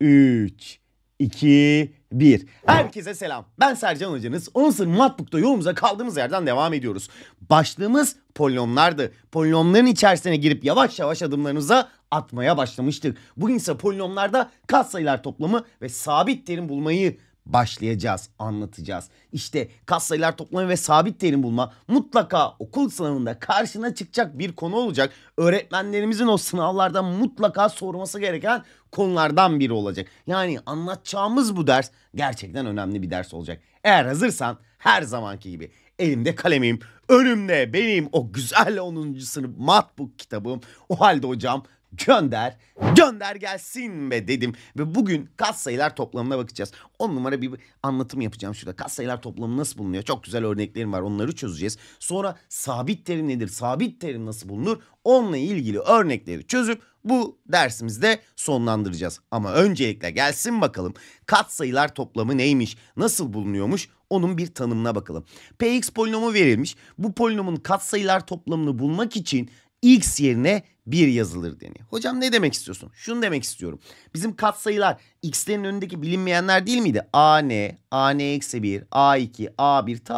3, 2, 1. Herkese selam. Ben Sercan Hocanız. Onsun Matbuk'ta yolumuza kaldığımız yerden devam ediyoruz. Başlığımız polinomlardı. Polinomların içerisine girip yavaş yavaş adımlarınıza atmaya başlamıştık. Bugün ise polinomlarda katsayılar toplamı ve sabit terim bulmayı başlayacağız, anlatacağız. İşte kas sayılar toplama ve sabit terim bulma mutlaka okul sınavında karşına çıkacak bir konu olacak. Öğretmenlerimizin o sınavlarda mutlaka sorması gereken konulardan biri olacak. Yani anlatacağımız bu ders gerçekten önemli bir ders olacak. Eğer hazırsan her zamanki gibi elimde kalemim, önümde benim o güzel 10. sınıf matbuk kitabım. O halde hocam gönder, gönder gelsin be dedim. Ve bugün kat sayılar toplamına bakacağız. 10 numara bir anlatım yapacağım şurada. Kat sayılar toplamı nasıl bulunuyor? Çok güzel örneklerim var onları çözeceğiz. Sonra sabit terim nedir? Sabit terim nasıl bulunur? Onunla ilgili örnekleri çözüp bu dersimizde sonlandıracağız. Ama öncelikle gelsin bakalım kat sayılar toplamı neymiş, nasıl bulunuyormuş onun bir tanımına bakalım. Px polinomu verilmiş. Bu polinomun katsayılar toplamını bulmak için x yerine bir yazılır deniyor. Hocam ne demek istiyorsun? Şunu demek istiyorum. Bizim katsayılar x'lerin önündeki bilinmeyenler değil miydi? a n, a n eksi 1, a2, a1 ta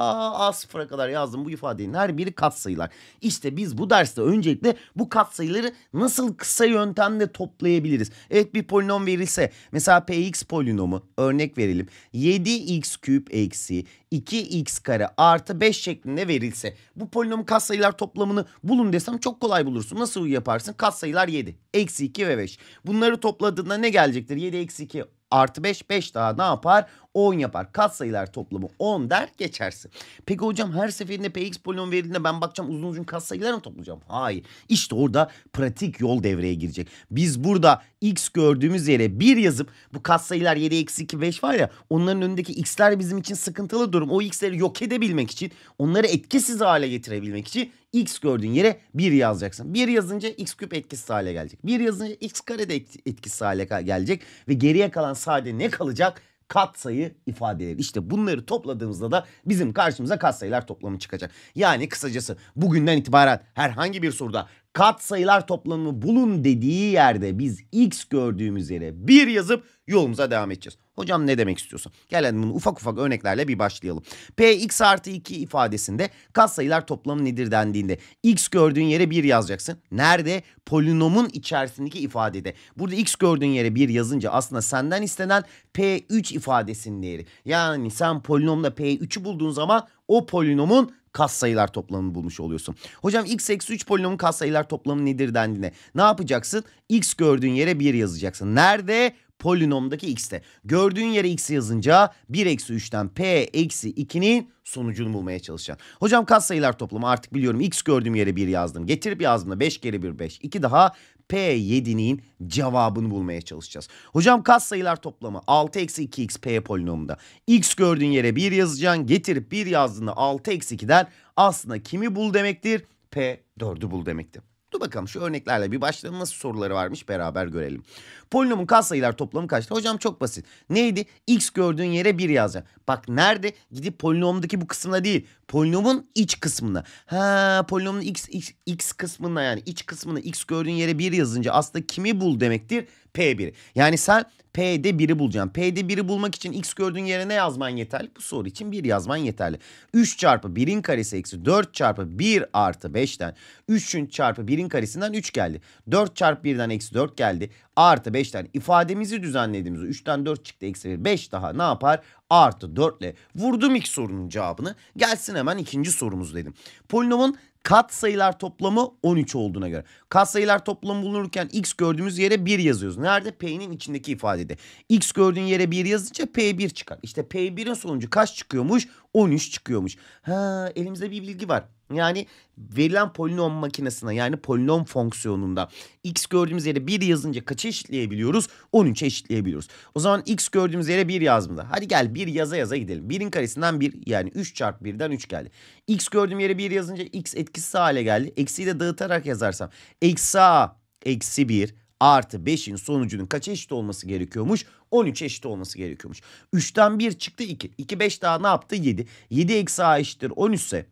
a0'a kadar yazdım bu ifadenin her biri katsayılar. İşte biz bu derste öncelikle bu katsayıları nasıl kısa yöntemle toplayabiliriz? Evet bir polinom verilse mesela px polinomu örnek verelim. 7x küp eksi 2x kare artı 5 şeklinde verilse bu polinomun katsayılar toplamını bulun desem çok kolay bulursun. Nasıl yapar? çarparsın. Katsayılar 7. Eksi 2 ve 5. Bunları topladığında ne gelecektir? 7 eksi 2 artı 5. 5 daha ne yapar? 10 yapar. Katsayılar toplamı 10 der geçersin. Peki hocam her seferinde px polinom verildiğinde ben bakacağım uzun uzun katsayılar mı toplayacağım? Hayır. İşte orada pratik yol devreye girecek. Biz burada x gördüğümüz yere 1 yazıp bu katsayılar 7 eksi 2 5 var ya onların önündeki x'ler bizim için sıkıntılı durum. O x'leri yok edebilmek için onları etkisiz hale getirebilmek için x gördüğün yere 1 yazacaksın. 1 yazınca x küp etkisiz hale gelecek. 1 yazınca x kare de etkisiz hale gelecek ve geriye kalan sade ne kalacak? katsayı eder. İşte bunları topladığımızda da bizim karşımıza katsayılar toplamı çıkacak. Yani kısacası bugünden itibaren herhangi bir soruda katsayılar toplamını bulun dediği yerde biz x gördüğümüz yere 1 yazıp yolumuza devam edeceğiz. Hocam ne demek istiyorsun? Gel hadi bunu ufak ufak örneklerle bir başlayalım. P x artı 2 ifadesinde katsayılar toplamı nedir dendiğinde x gördüğün yere 1 yazacaksın. Nerede? Polinomun içerisindeki ifadede. Burada x gördüğün yere 1 yazınca aslında senden istenen P3 ifadesinin değeri. Yani sen polinomda P3'ü bulduğun zaman o polinomun katsayılar toplamını bulmuş oluyorsun. Hocam x eksi 3 polinomun katsayılar toplamı nedir dendiğine ne yapacaksın? x gördüğün yere 1 yazacaksın. Nerede? polinomdaki x'te. Gördüğün yere x yazınca 1 eksi 3'ten p eksi 2'nin sonucunu bulmaya çalışacaksın. Hocam katsayılar toplamı artık biliyorum x gördüğüm yere 1 yazdım. Getirip yazdığımda 5 kere 1 5. 2 daha P7'nin cevabını bulmaya çalışacağız. Hocam katsayılar toplamı 6 eksi 2x P polinomunda. X gördüğün yere 1 yazacaksın. Getirip 1 yazdığında 6 eksi 2'den aslında kimi bul demektir? P4'ü bul demektir. Dur bakalım şu örneklerle bir başlayalım. Nasıl soruları varmış beraber görelim. Polinomun katsayılar toplamı kaçtı? Hocam çok basit. Neydi? X gördüğün yere 1 yazacaksın. Bak nerede? Gidip polinomdaki bu kısımda değil. Polinomun iç kısmına. Ha polinomun x, x, x kısmına yani iç kısmına x gördüğün yere 1 yazınca aslında kimi bul demektir? P1. Yani sen P'de 1'i bulacaksın. P'de 1'i bulmak için x gördüğün yere ne yazman yeterli? Bu soru için 1 yazman yeterli. 3 çarpı 1'in karesi eksi 4 çarpı 1 artı 5'ten 3'ün çarpı 1'in karesinden 3 geldi. 4 çarpı 1'den eksi 4 geldi. Artı 5'ten ifademizi düzenlediğimizde 3'ten 4 çıktı eksi 1. 5 daha ne yapar? Artı 4 ile vurdum ilk sorunun cevabını. Gelsin hemen ikinci sorumuz dedim. Polinomun kat sayılar toplamı 13 olduğuna göre. Kat sayılar toplamı bulunurken x gördüğümüz yere 1 yazıyoruz. Nerede? P'nin içindeki ifadede. x gördüğün yere 1 yazınca P1 çıkar. İşte P1'in sonucu kaç çıkıyormuş? 13 çıkıyormuş. Ha elimizde bir bilgi var. Yani verilen polinom makinesine yani polinom fonksiyonunda x gördüğümüz yere 1 yazınca kaça eşitleyebiliyoruz? 13'e eşitleyebiliyoruz. O zaman x gördüğümüz yere 1 yazmalı. Hadi gel 1 yaza yaza gidelim. 1'in karesinden 1 yani 3 çarpı 1'den 3 geldi. x gördüğüm yere 1 yazınca x etkisiz hale geldi. Eksiyi de dağıtarak yazarsam. Eksi a eksi 1 artı 5'in sonucunun kaç eşit olması gerekiyormuş? 13 eşit olması gerekiyormuş. 3'ten 1 çıktı 2. 2 5 daha ne yaptı? 7. 7 eksi a eşittir 13 ise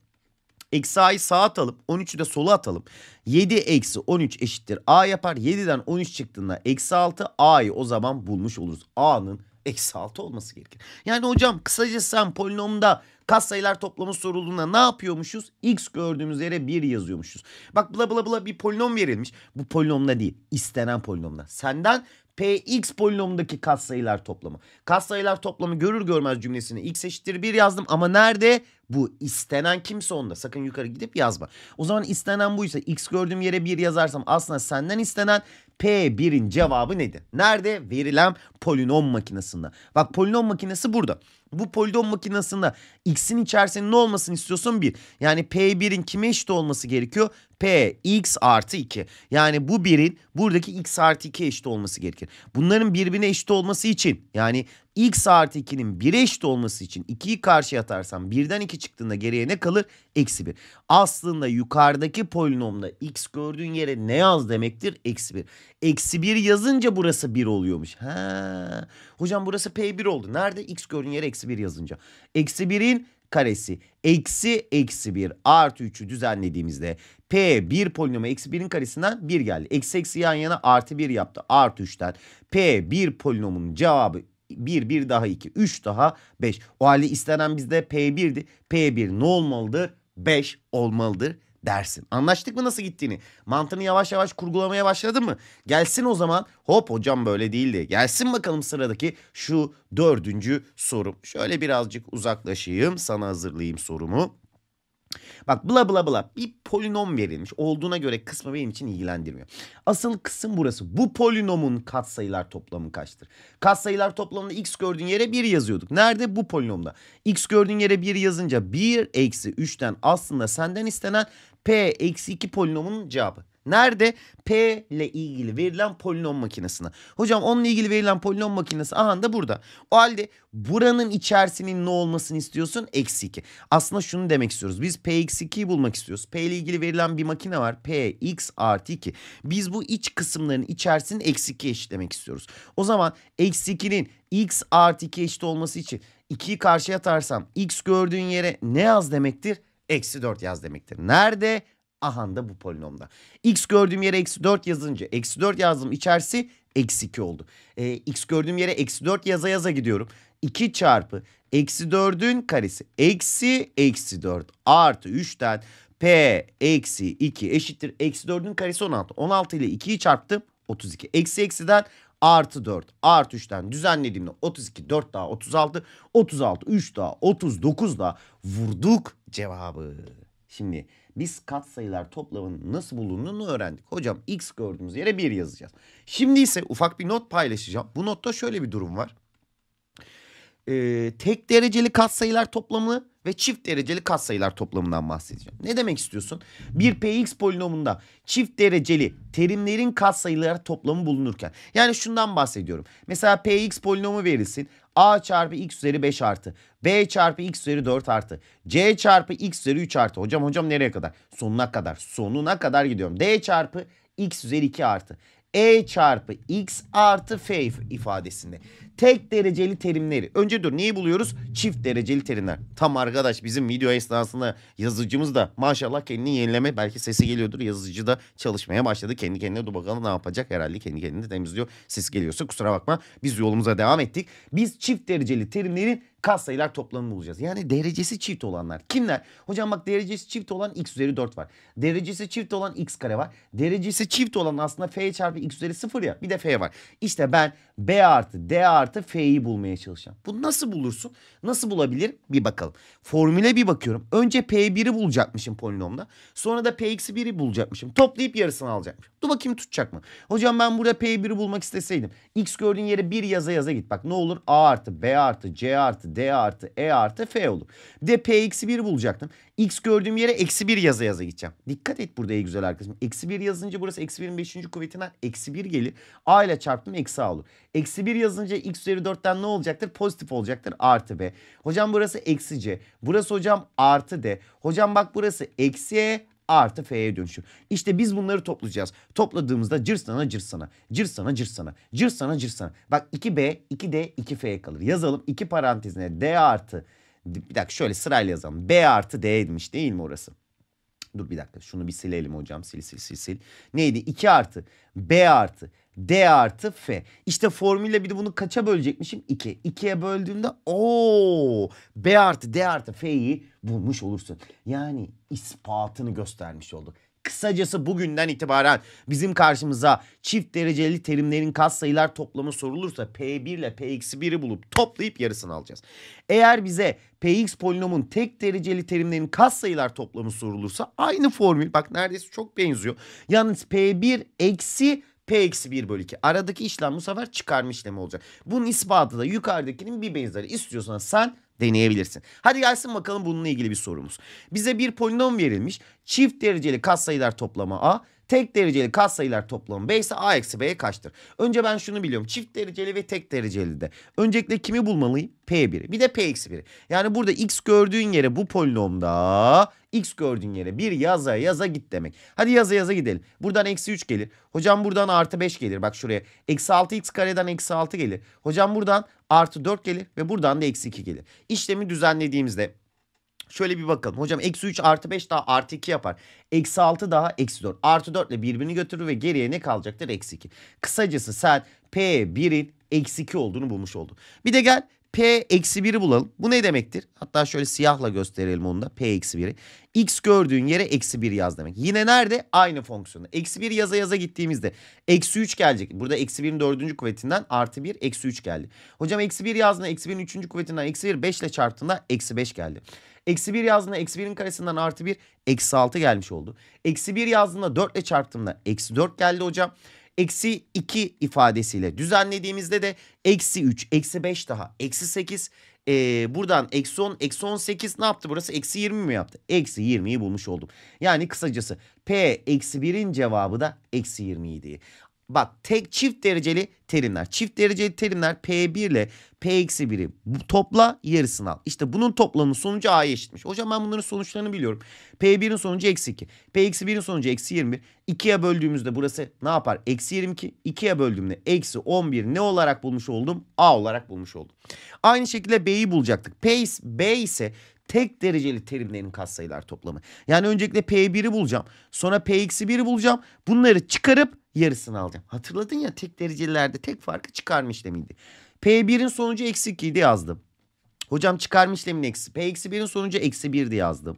Eksi a'yı sağa atalım. 13'ü de sola atalım. 7 eksi 13 eşittir a yapar. 7'den 13 çıktığında eksi 6 a'yı o zaman bulmuş oluruz. a'nın Eksi 6 olması gerekir. Yani hocam kısacası sen polinomda kat sayılar toplamı sorulduğunda ne yapıyormuşuz? X gördüğümüz yere 1 yazıyormuşuz. Bak bla bla bla bir polinom verilmiş. Bu polinomda değil istenen polinomda. Senden Px polinomundaki katsayılar toplamı. Katsayılar toplamı görür görmez cümlesini x eşittir 1 yazdım ama nerede? Bu istenen kimse onda. Sakın yukarı gidip yazma. O zaman istenen buysa x gördüğüm yere 1 yazarsam aslında senden istenen P1'in cevabı nedir? Nerede? Verilen polinom makinesinde. Bak polinom makinesi burada. Bu polinom makinesinde x'in içerisinde ne olmasını istiyorsun? 1. Yani P1'in kime eşit olması gerekiyor? P x artı 2. Yani bu birin buradaki x artı 2 eşit olması gerekir. Bunların birbirine eşit olması için yani x artı 2'nin 1'e eşit olması için 2'yi karşıya atarsam 1'den 2 çıktığında geriye ne kalır? Eksi 1. Aslında yukarıdaki polinomda x gördüğün yere ne yaz demektir? Eksi 1. Eksi 1 yazınca burası 1 oluyormuş. Ha. Hocam burası P1 oldu. Nerede? x gördüğün yere eksi 1 yazınca. Eksi 1'in karesi eksi eksi 1 artı 3'ü düzenlediğimizde P 1 polinomu eksi 1'in karesinden 1 geldi. Eksi eksi yan yana artı 1 yaptı artı 3'ten. P 1 polinomunun cevabı 1, 1 daha 2, 3 daha 5. O halde istenen bizde P1'di. P1 ne olmalıdır? 5 olmalıdır dersin. Anlaştık mı nasıl gittiğini? Mantığını yavaş yavaş kurgulamaya başladın mı? Gelsin o zaman. Hop hocam böyle değildi. Gelsin bakalım sıradaki şu dördüncü sorum. Şöyle birazcık uzaklaşayım. Sana hazırlayayım sorumu. Bak bla bla bla bir polinom verilmiş. Olduğuna göre kısmı benim için ilgilendirmiyor. Asıl kısım burası. Bu polinomun katsayılar toplamı kaçtır? Katsayılar toplamında x gördüğün yere 1 yazıyorduk. Nerede? Bu polinomda. x gördüğün yere 1 yazınca 1 eksi 3'ten aslında senden istenen p eksi 2 polinomunun cevabı. Nerede? P ile ilgili verilen polinom makinesine. Hocam onunla ilgili verilen polinom makinesi aha da burada. O halde buranın içerisinin ne olmasını istiyorsun? Eksi 2. Aslında şunu demek istiyoruz. Biz P eksi 2'yi bulmak istiyoruz. P ile ilgili verilen bir makine var. P x artı 2. Biz bu iç kısımların içerisini eksi 2 demek istiyoruz. O zaman eksi 2'nin x artı 2 eşit olması için 2'yi karşıya atarsam x gördüğün yere ne yaz demektir? Eksi 4 yaz demektir. Nerede? Ahan da bu polinomda. X gördüğüm yere eksi 4 yazınca eksi 4 yazdım içerisi eksi 2 oldu. E, x gördüğüm yere eksi 4 yaza yaza gidiyorum. 2 çarpı eksi 4'ün karesi eksi eksi 4 artı 3'ten p eksi 2 eşittir. Eksi 4'ün karesi 16. 16 ile 2'yi çarptım 32. Eksi eksiden artı 4 artı 3'ten düzenlediğimde 32 4 daha 36 36 3 daha 39 daha vurduk cevabı. Şimdi biz katsayılar toplamının nasıl bulunduğunu öğrendik. Hocam x gördüğümüz yere 1 yazacağız. Şimdi ise ufak bir not paylaşacağım. Bu notta şöyle bir durum var. Ee, tek dereceli katsayılar toplamı ve çift dereceli katsayılar toplamından bahsedeceğim. Ne demek istiyorsun? Bir px polinomunda çift dereceli terimlerin katsayıları toplamı bulunurken. Yani şundan bahsediyorum. Mesela px polinomu verilsin. A çarpı x üzeri 5 artı. B çarpı x üzeri 4 artı. C çarpı x üzeri 3 artı. Hocam hocam nereye kadar? Sonuna kadar. Sonuna kadar gidiyorum. D çarpı x üzeri 2 artı. E çarpı x artı f ifadesinde tek dereceli terimleri. Önce dur neyi buluyoruz? Çift dereceli terimler. Tam arkadaş bizim video esnasında yazıcımız da maşallah kendini yenileme belki sesi geliyordur. Yazıcı da çalışmaya başladı. Kendi kendine dur bakalım ne yapacak herhalde kendi kendini temizliyor. Ses geliyorsa kusura bakma biz yolumuza devam ettik. Biz çift dereceli terimlerin katsayılar toplamını bulacağız. Yani derecesi çift olanlar. Kimler? Hocam bak derecesi çift olan x üzeri 4 var. Derecesi çift olan x kare var. Derecesi çift olan aslında f çarpı x üzeri 0 ya. Bir de f var. İşte ben b artı d artı artı F'yi bulmaya çalışacağım. Bu nasıl bulursun? Nasıl bulabilir? Bir bakalım. Formüle bir bakıyorum. Önce P1'i bulacakmışım polinomda. Sonra da P-1'i bulacakmışım. Toplayıp yarısını alacakmışım. Dur bakayım tutacak mı? Hocam ben burada P1'i bulmak isteseydim. X gördüğün yere 1 yaza yaza git. Bak ne olur? A artı B artı C artı D artı E artı F olur. Bir de p x1'i bulacaktım. X gördüğüm yere eksi 1 yaza yaza gideceğim. Dikkat et burada iyi güzel arkadaşım. Eksi 1 yazınca burası eksi 1'in 5. kuvvetinden eksi 1 gelir. A ile çarptım eksi A olur. Eksi 1 yazınca x üzeri 4'ten ne olacaktır? Pozitif olacaktır. Artı b. Hocam burası eksi c. Burası hocam artı d. Hocam bak burası eksi e artı f'ye dönüşür. İşte biz bunları toplayacağız. Topladığımızda cırsana cırsana, cırsana cırsana, cırsana cırsana. Bak 2b, 2d, 2f kalır. Yazalım 2 parantezine d artı, bir dakika şöyle sırayla yazalım. b artı d'ymiş değil mi orası? Dur bir dakika şunu bir silelim hocam sil sil sil sil. Neydi 2 artı b artı D artı F. İşte formülle bir de bunu kaça bölecekmişim? 2. 2'ye böldüğümde o B artı D artı F'yi bulmuş olursun. Yani ispatını göstermiş olduk. Kısacası bugünden itibaren bizim karşımıza çift dereceli terimlerin katsayılar toplamı sorulursa P1 ile P-1'i bulup toplayıp yarısını alacağız. Eğer bize Px polinomun tek dereceli terimlerin katsayılar toplamı sorulursa aynı formül bak neredeyse çok benziyor. Yalnız P1 eksi P eksi 1 bölü 2. Aradaki işlem bu sefer çıkarma işlemi olacak. Bunun ispatı da yukarıdakinin bir benzeri. İstiyorsan sen deneyebilirsin. Hadi gelsin bakalım bununla ilgili bir sorumuz. Bize bir polinom verilmiş. Çift dereceli katsayılar toplamı A Tek dereceli katsayılar toplamı B ise A eksi B kaçtır? Önce ben şunu biliyorum. Çift dereceli ve tek dereceli de. Öncelikle kimi bulmalıyım? P1'i. Bir de P eksi 1'i. Yani burada X gördüğün yere bu polinomda X gördüğün yere bir yaza yaza git demek. Hadi yaza yaza gidelim. Buradan eksi 3 gelir. Hocam buradan artı 5 gelir. Bak şuraya. Eksi 6 x kareden eksi 6 gelir. Hocam buradan artı 4 gelir ve buradan da eksi 2 gelir. İşlemi düzenlediğimizde Şöyle bir bakalım. Hocam eksi 3 artı 5 daha artı 2 yapar. Eksi 6 daha eksi 4. Artı 4 ile birbirini götürür ve geriye ne kalacaktır? Eksi 2. Kısacası sen P1'in eksi 2 olduğunu bulmuş oldun. Bir de gel P eksi 1'i bulalım. Bu ne demektir? Hatta şöyle siyahla gösterelim onu da. P eksi 1'i. X gördüğün yere eksi 1 yaz demek. Yine nerede? Aynı fonksiyonda. Eksi 1 yaza yaza gittiğimizde eksi 3 gelecek. Burada eksi 1'in dördüncü kuvvetinden artı 1 eksi 3 geldi. Hocam eksi 1 yazdığında eksi 1'in üçüncü kuvvetinden eksi 1 5 ile çarptığında eksi 5 geldi. Eksi 1 yazdığında eksi 1'in karesinden artı 1 eksi 6 gelmiş oldu. Eksi 1 yazdığında 4 ile çarptığımda eksi 4 geldi hocam eksi 2 ifadesiyle düzenlediğimizde de eksi 3, eksi 5 daha, eksi 8. Ee, buradan eksi 10, eksi 18 ne yaptı burası? Eksi 20 mi yaptı? Eksi 20'yi bulmuş oldum. Yani kısacası P eksi 1'in cevabı da eksi 27. Bak tek çift dereceli terimler. Çift dereceli terimler P1 ile P-1'i topla yarısını al. İşte bunun toplamı sonucu A'ya eşitmiş. Hocam ben bunların sonuçlarını biliyorum. P1'in sonucu eksi 2. P-1'in sonucu eksi 21. 2'ye böldüğümüzde burası ne yapar? Eksi 22. 2'ye böldüğümde eksi 11 ne olarak bulmuş oldum? A olarak bulmuş oldum. Aynı şekilde B'yi bulacaktık. P, B ise tek dereceli terimlerin katsayılar toplamı. Yani öncelikle P1'i bulacağım. Sonra P-1'i bulacağım. Bunları çıkarıp yarısını alacağım. Hatırladın ya tek derecelerde tek farkı çıkarma işlemiydi. P1'in sonucu eksi 2'ydi yazdım. Hocam çıkarma işleminin eksi. P-1'in eksi sonucu eksi 1'di yazdım.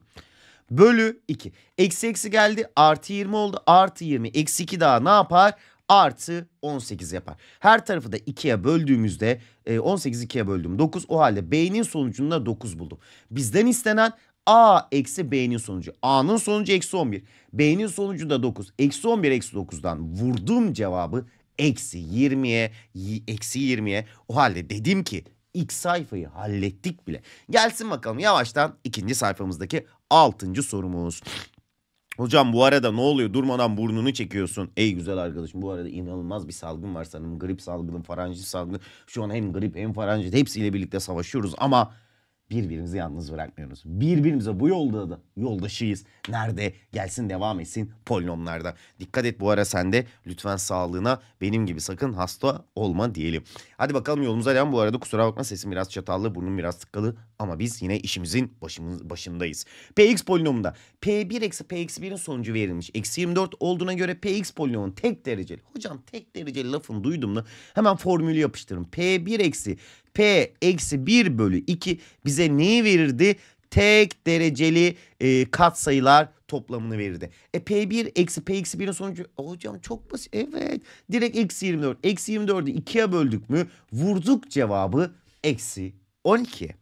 Bölü 2. Eksi eksi geldi. Artı 20 oldu. Artı 20. Eksi 2 daha ne yapar? Artı 18 yapar. Her tarafı da 2'ye böldüğümüzde 18 e, 2'ye böldüm 9. O halde B'nin sonucunda 9 buldum. Bizden istenen A eksi B'nin sonucu. A'nın sonucu eksi 11. B'nin sonucu da 9. Eksi 11 eksi 9'dan vurdum cevabı eksi 20'ye eksi 20'ye. O halde dedim ki ilk sayfayı hallettik bile. Gelsin bakalım yavaştan ikinci sayfamızdaki altıncı sorumuz. Hocam bu arada ne oluyor durmadan burnunu çekiyorsun. Ey güzel arkadaşım bu arada inanılmaz bir salgın var sanırım. Grip salgını, faranjit salgını. Şu an hem grip hem faranjit hepsiyle birlikte savaşıyoruz ama birbirimizi yalnız bırakmıyoruz. Birbirimize bu yolda da yoldaşıyız. Nerede? Gelsin devam etsin polinomlarda. Dikkat et bu ara sen de lütfen sağlığına benim gibi sakın hasta olma diyelim. Hadi bakalım yolumuza devam. Bu arada kusura bakma sesim biraz çatallı, burnum biraz tıkalı ama biz yine işimizin başımız, başındayız. Px polinomunda P1 eksi Px1'in sonucu verilmiş. Eksi 24 olduğuna göre Px polinomun tek dereceli. Hocam tek dereceli lafını duydum da hemen formülü yapıştırın. P1 eksi P eksi 1 bölü 2 bize neyi verirdi? Tek dereceli e, katsayılar toplamını verirdi. E P1 eksi P eksi 1'in sonucu e, hocam çok basit. Evet direkt eksi 24. Eksi 24'ü 2'ye böldük mü vurduk cevabı eksi 12.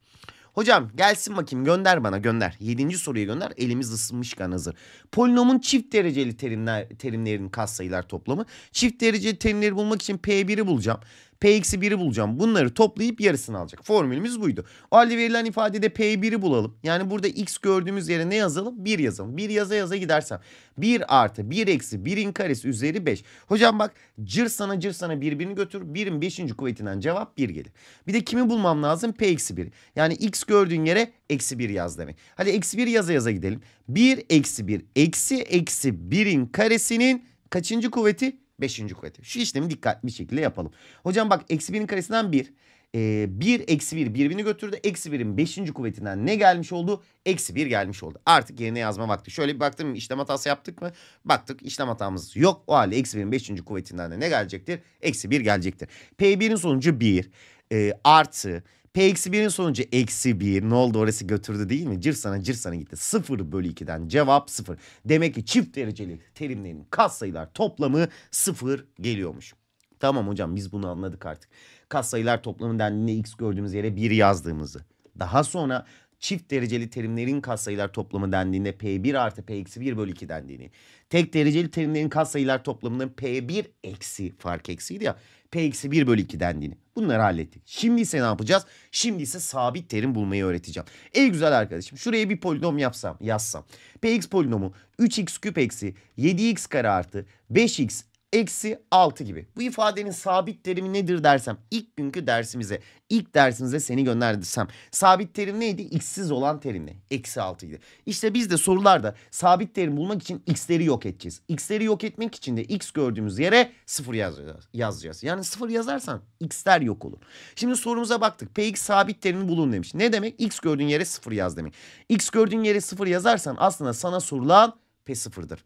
Hocam gelsin bakayım gönder bana gönder. Yedinci soruyu gönder elimiz ısınmışken hazır. Polinomun çift dereceli terimler, terimlerin katsayılar toplamı. Çift dereceli terimleri bulmak için P1'i bulacağım. P-1'i bulacağım. Bunları toplayıp yarısını alacak. Formülümüz buydu. O halde verilen ifadede P1'i bulalım. Yani burada x gördüğümüz yere ne yazalım? 1 yazalım. 1 yaza yaza gidersem 1 artı 1 eksi 1'in karesi üzeri 5. Hocam bak cır sana cır sana birbirini götür. 1'in 5. kuvvetinden cevap 1 gelir. Bir de kimi bulmam lazım? P-1'i. Yani x gördüğün yere eksi 1 yaz demek. Hadi eksi 1 yaza yaza gidelim. 1 eksi 1 eksi eksi 1'in karesinin kaçıncı kuvveti? Beşinci kuvveti. Şu işlemi dikkatli bir şekilde yapalım. Hocam bak eksi birin karesinden bir. Ee, bir eksi bir birbirini götürdü. Eksi birin beşinci kuvvetinden ne gelmiş oldu? Eksi bir gelmiş oldu. Artık yerine yazma vakti. Şöyle bir baktım işlem hatası yaptık mı? Baktık işlem hatamız yok. O halde eksi birin beşinci kuvvetinden de ne gelecektir? Eksi bir gelecektir. P1'in sonucu bir. E, artı P-1'in sonucu eksi 1. Ne oldu orası götürdü değil mi? Cırsana cırsana gitti. 0 bölü 2'den cevap 0. Demek ki çift dereceli terimlerin katsayılar toplamı 0 geliyormuş. Tamam hocam biz bunu anladık artık. Katsayılar toplamı dendiğinde x gördüğümüz yere 1 yazdığımızı. Daha sonra çift dereceli terimlerin katsayılar toplamı dendiğinde P1 artı P-1 bölü 2 dendiğini, tek dereceli terimlerin katsayılar toplamının P1 eksi fark eksiydi ya P-1 bölü 2 dendiğini. Bunları hallettik. Şimdi ise ne yapacağız? Şimdi ise sabit terim bulmayı öğreteceğim. Ey güzel arkadaşım şuraya bir polinom yapsam, yazsam. Px polinomu 3x küp eksi 7x kare artı 5x eksi 6 gibi. Bu ifadenin sabit terimi nedir dersem ilk günkü dersimize ilk dersimize seni gönderdirsem sabit terim neydi? X'siz olan terim Eksi 6 idi. İşte biz de sorularda sabit terim bulmak için x'leri yok edeceğiz. X'leri yok etmek için de x gördüğümüz yere 0 yazacağız. yazacağız. Yani 0 yazarsan x'ler yok olur. Şimdi sorumuza baktık. Px sabit terimi bulun demiş. Ne demek? X gördüğün yere 0 yaz demek. X gördüğün yere 0 yazarsan aslında sana sorulan P0'dır.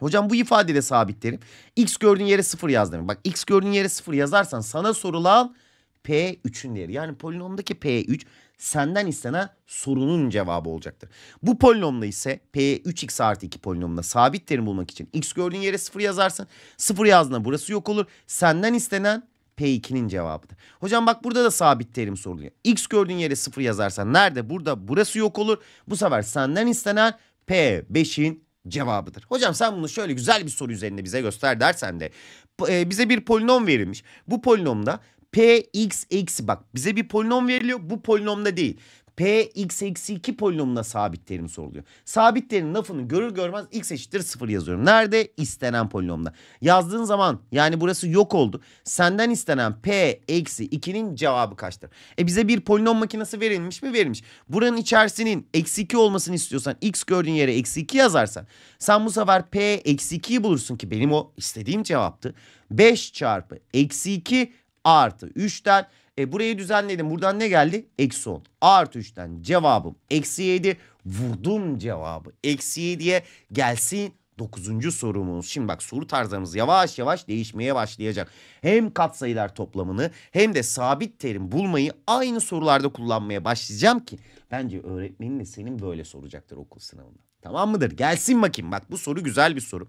Hocam bu ifadeyle sabitlerim. X gördüğün yere 0 yaz demek. Bak x gördüğün yere 0 yazarsan sana sorulan P3'ün değeri. Yani polinomdaki P3 senden istenen sorunun cevabı olacaktır. Bu polinomda ise P3x artı 2 polinomunda sabit terim bulmak için x gördüğün yere 0 yazarsan 0 yazdığında burası yok olur. Senden istenen P2'nin cevabıdır. Hocam bak burada da sabit terim soruluyor. X gördüğün yere 0 yazarsan nerede? Burada burası yok olur. Bu sefer senden istenen P5'in cevabıdır. Hocam sen bunu şöyle güzel bir soru üzerinde bize göster dersen de e, bize bir polinom verilmiş. Bu polinomda px eksi bak bize bir polinom veriliyor bu polinomda değil. P x eksi 2 polinomuna sabit terim soruluyor. Sabit terim lafını görür görmez x eşittir 0 yazıyorum. Nerede? İstenen polinomda. Yazdığın zaman yani burası yok oldu. Senden istenen P eksi 2'nin cevabı kaçtır? E bize bir polinom makinesi verilmiş mi? Verilmiş. Buranın içerisinin eksi 2 olmasını istiyorsan x gördüğün yere eksi 2 yazarsan sen bu sefer P eksi 2'yi bulursun ki benim o istediğim cevaptı. 5 çarpı eksi 2 artı 3'ten e burayı düzenledim. Buradan ne geldi? Eksi 10. A artı 3'ten cevabım eksi 7. Vurdum cevabı. Eksi 7'ye gelsin Dokuzuncu sorumuz. Şimdi bak soru tarzımız yavaş yavaş değişmeye başlayacak. Hem katsayılar toplamını hem de sabit terim bulmayı aynı sorularda kullanmaya başlayacağım ki bence öğretmenin de senin böyle soracaktır okul sınavında. Tamam mıdır? Gelsin bakayım. Bak bu soru güzel bir soru.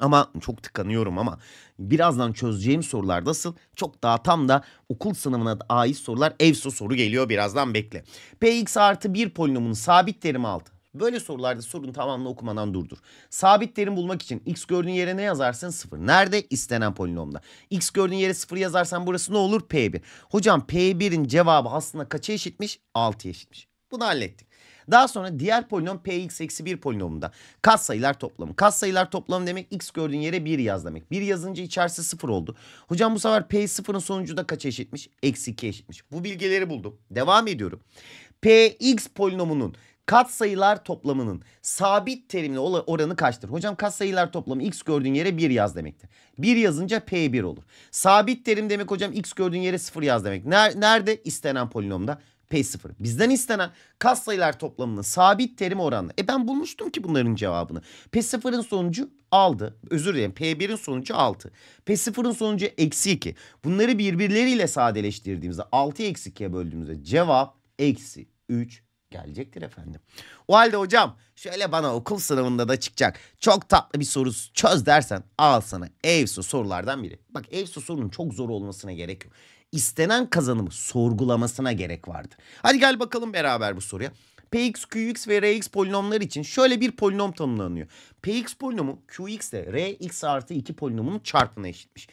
Ama çok tıkanıyorum ama birazdan çözeceğim sorular nasıl? Çok daha tam da okul sınavına ait sorular evso soru geliyor birazdan bekle. Px artı 1 polinomunun sabit terim 6. Böyle sorularda sorun tamamını okumadan durdur. Sabit terim bulmak için x gördüğün yere ne yazarsın? 0. Nerede? istenen polinomda. x gördüğün yere 0 yazarsan burası ne olur? P1. Hocam P1'in cevabı aslında kaça eşitmiş? 6'ya eşitmiş. Bunu hallettik. Daha sonra diğer polinom px eksi 1 polinomunda katsayılar toplamı. Katsayılar toplamı demek x gördüğün yere 1 yaz demek. 1 yazınca içerisi 0 oldu. Hocam bu sefer p 0'ın sonucu da kaç eşitmiş? Eksi 2 eşitmiş. Bu bilgileri buldum. Devam ediyorum. px polinomunun katsayılar toplamının sabit terimli oranı kaçtır? Hocam katsayılar toplamı x gördüğün yere 1 yaz demektir. 1 yazınca p1 olur. Sabit terim demek hocam x gördüğün yere 0 yaz demek. Nerede? istenen polinomda. P0. Bizden istenen kas sayılar toplamının sabit terim oranı. E ben bulmuştum ki bunların cevabını. P0'ın sonucu aldı. Özür dilerim. P1'in sonucu 6. P0'ın sonucu eksi 2. Bunları birbirleriyle sadeleştirdiğimizde 6 eksi 2'ye böldüğümüzde cevap eksi 3 gelecektir efendim. O halde hocam şöyle bana okul sınavında da çıkacak çok tatlı bir soru çöz dersen al sana EVSO sorulardan biri. Bak EVSO sorunun çok zor olmasına gerek yok istenen kazanımı sorgulamasına gerek vardı. Hadi gel bakalım beraber bu soruya. Px, Qx ve Rx polinomlar için şöyle bir polinom tanımlanıyor. Px polinomu Qx ile Rx artı 2 polinomunun çarpımına eşitmiş.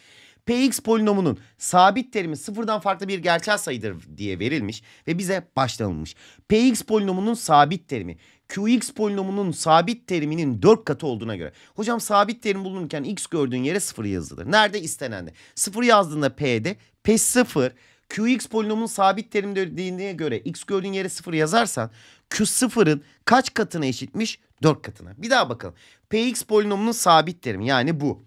Px polinomunun sabit terimi sıfırdan farklı bir gerçel sayıdır diye verilmiş ve bize başlanılmış. Px polinomunun sabit terimi QX polinomunun sabit teriminin 4 katı olduğuna göre. Hocam sabit terim bulunurken x gördüğün yere 0 yazılır. Nerede? istenende. 0 yazdığında p'de p 0 QX polinomunun sabit terim dediğine göre x gördüğün yere 0 yazarsan Q0'ın kaç katına eşitmiş? 4 katına. Bir daha bakalım. Px polinomunun sabit terimi yani bu.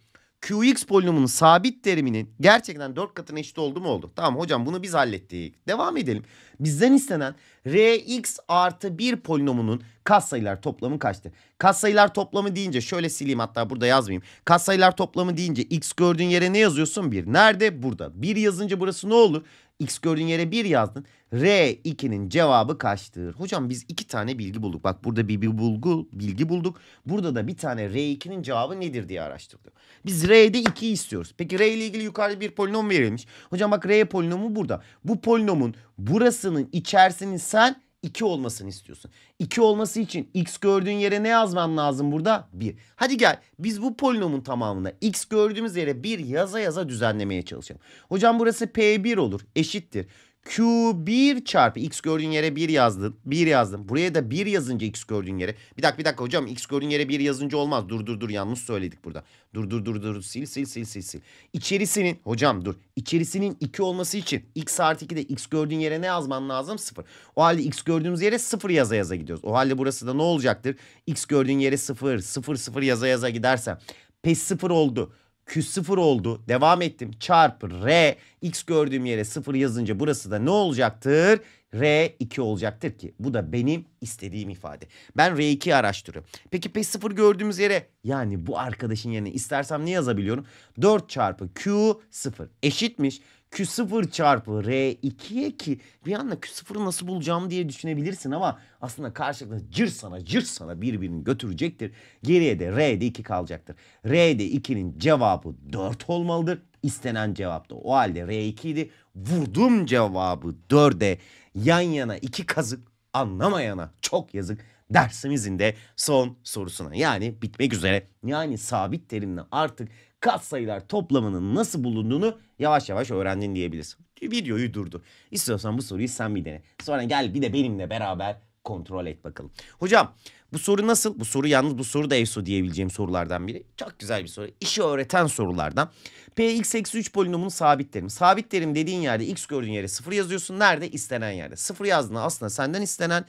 Qx polinomunun sabit teriminin gerçekten 4 katına eşit oldu mu oldu? Tamam hocam bunu biz hallettik. Devam edelim. Bizden istenen Rx artı 1 polinomunun katsayılar toplamı kaçtı? Katsayılar toplamı deyince şöyle sileyim hatta burada yazmayayım. Katsayılar toplamı deyince x gördüğün yere ne yazıyorsun? 1. Nerede? Burada. 1 yazınca burası ne olur? X gördüğün yere 1 yazdın. R2'nin cevabı kaçtır? Hocam biz iki tane bilgi bulduk. Bak burada bir, bir bulgu, bilgi bulduk. Burada da bir tane R2'nin cevabı nedir diye araştırdık. Biz R'de 2 istiyoruz. Peki R ile ilgili yukarıda bir polinom verilmiş. Hocam bak R polinomu burada. Bu polinomun burasının içerisinin sen 2 olmasını istiyorsun. 2 olması için x gördüğün yere ne yazman lazım burada? 1. Hadi gel biz bu polinomun tamamına x gördüğümüz yere 1 yaza yaza düzenlemeye çalışalım. Hocam burası p1 olur eşittir. Q1 çarpı x gördüğün yere 1 yazdın. 1 yazdım. Buraya da 1 yazınca x gördüğün yere. Bir dakika bir dakika hocam x gördüğün yere 1 yazınca olmaz. Dur dur dur yanlış söyledik burada. Dur dur dur dur sil sil sil sil sil. İçerisinin hocam dur. İçerisinin 2 olması için x artı 2'de x gördüğün yere ne yazman lazım? 0. O halde x gördüğümüz yere 0 yaza yaza gidiyoruz. O halde burası da ne olacaktır? x gördüğün yere 0 0 0 yaza yaza gidersen. Pes 0 oldu. Q sıfır oldu. Devam ettim. Çarpı R. X gördüğüm yere sıfır yazınca burası da ne olacaktır? R2 olacaktır ki bu da benim istediğim ifade. Ben R2'yi araştırıyorum. Peki P0 gördüğümüz yere yani bu arkadaşın yerine istersem ne yazabiliyorum? 4 çarpı Q0 eşitmiş. Q0 çarpı R2'ye ki bir anda Q0'ı nasıl bulacağım diye düşünebilirsin ama aslında karşılıklı cır sana cır sana birbirini götürecektir. Geriye de R'de 2 kalacaktır. R'de 2'nin cevabı 4 olmalıdır. İstenen cevap da o halde R2 idi. Vurdum cevabı 4'e yan yana iki kazık anlamayana çok yazık dersimizin de son sorusuna yani bitmek üzere. Yani sabit terimle artık Kat sayılar toplamının nasıl bulunduğunu yavaş yavaş öğrendin diyebiliriz. Videoyu durdu. İstiyorsan bu soruyu sen bir dene. Sonra gel bir de benimle beraber kontrol et bakalım. Hocam bu soru nasıl? Bu soru yalnız bu soru da EFSO diyebileceğim sorulardan biri. Çok güzel bir soru. İşi öğreten sorulardan. Px eksi 3 polinomunu sabit terim. Sabit terim dediğin yerde x gördüğün yere 0 yazıyorsun. Nerede? İstenen yerde. 0 yazdığında aslında senden istenen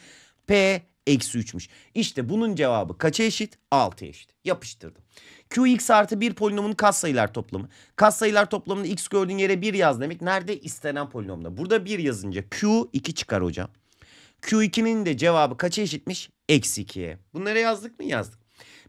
p eksi 3'müş. İşte bunun cevabı kaça eşit? 6 eşit. Yapıştırdım. Qx artı 1 polinomunun katsayılar toplamı. Katsayılar toplamını x gördüğün yere 1 yaz demek. Nerede? istenen polinomda. Burada 1 yazınca Q 2 çıkar hocam. Q2'nin de cevabı kaça eşitmiş? Eksi 2'ye. Bunları yazdık mı? Yazdık.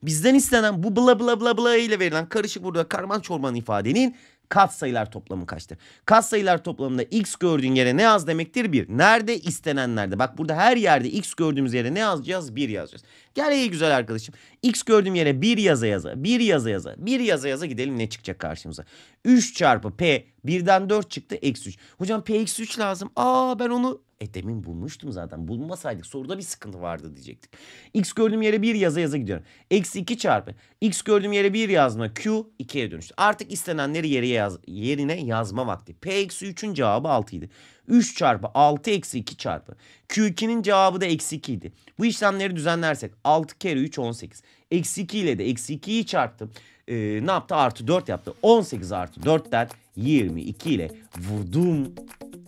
Bizden istenen bu bla bla bla bla ile verilen karışık burada karman çorman ifadenin katsayılar toplamı kaçtır? Katsayılar toplamında x gördüğün yere ne yaz demektir? bir? Nerede? istenenlerde. Bak burada her yerde x gördüğümüz yere ne yazacağız? Bir yazacağız. Gel ey güzel arkadaşım. X gördüğüm yere bir yaza yaza, bir yaza yaza, bir yaza yaza gidelim ne çıkacak karşımıza. 3 çarpı P 1'den 4 çıktı eksi 3. Hocam P eksi 3 lazım. Aa ben onu e demin bulmuştum zaten. Bulmasaydık soruda bir sıkıntı vardı diyecektik. X gördüğüm yere bir yaza yaza gidiyorum. Eksi 2 çarpı. X gördüğüm yere bir yazma. Q 2'ye dönüştü. Artık istenenleri yere yaz, yerine yazma vakti. P eksi 3'ün cevabı 6 idi. 3 çarpı 6 eksi 2 çarpı. Q2'nin cevabı da eksi 2 idi. Bu işlemleri düzenlersek 6 kere 3 18. Eksi 2 ile de eksi 2'yi çarptım. Ee, ne yaptı? Artı 4 yaptı. 18 artı 4'ten 22 ile vurdum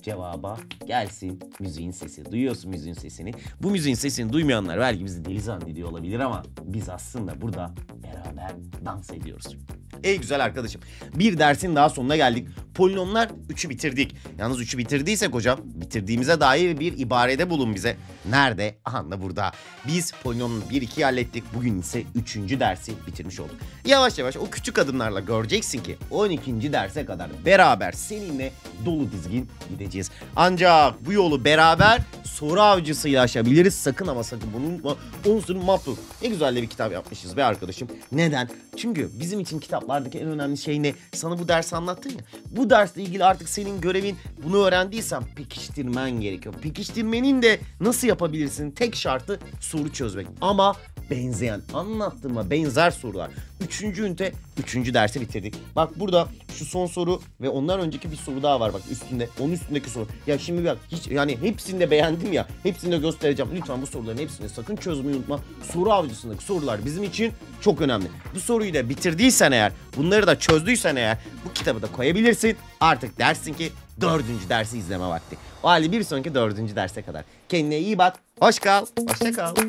cevaba gelsin müziğin sesi. Duyuyorsun müziğin sesini. Bu müziğin sesini duymayanlar belki bizi deli zannediyor olabilir ama biz aslında burada beraber dans ediyoruz. Ey güzel arkadaşım. Bir dersin daha sonuna geldik. Polinomlar 3'ü bitirdik. Yalnız 3'ü bitirdiysek hocam bitirdiğimize dair bir ibarede bulun bize. Nerede? Aha da burada. Biz polinomun 1-2'yi hallettik. Bugün ise 3. dersi bitirmiş olduk. Yavaş yavaş o küçük adımlarla göreceksin ki 12. derse kadar beraber seninle dolu dizgin gideceğiz edeceğiz. Ancak bu yolu beraber soru avcısıyla aşabiliriz. Sakın ama sakın bunu unutma. Unsurun Matluk. Ne güzel de bir kitap yapmışız be arkadaşım. Neden? Çünkü bizim için kitaplardaki en önemli şey ne? Sana bu dersi anlattın ya. Bu dersle ilgili artık senin görevin bunu öğrendiysen pekiştirmen gerekiyor. Pekiştirmenin de nasıl yapabilirsin? Tek şartı soru çözmek. Ama benzeyen, anlattığıma benzer sorular. Üçüncü ünite, üçüncü dersi bitirdik. Bak burada şu son soru ve ondan önceki bir soru daha var bak üstünde. Onun üstündeki soru. Ya şimdi bak hiç yani hepsini de beğendim ya. Hepsini de göstereceğim. Lütfen bu soruların hepsini sakın çözmeyi unutma. Soru avcısındaki sorular bizim için çok önemli. Bu soruyu da bitirdiysen eğer, bunları da çözdüysen eğer bu kitabı da koyabilirsin. Artık dersin ki dördüncü dersi izleme vakti. O halde bir sonraki dördüncü derse kadar. Kendine iyi bak. Hoş kal. Hoşça kal.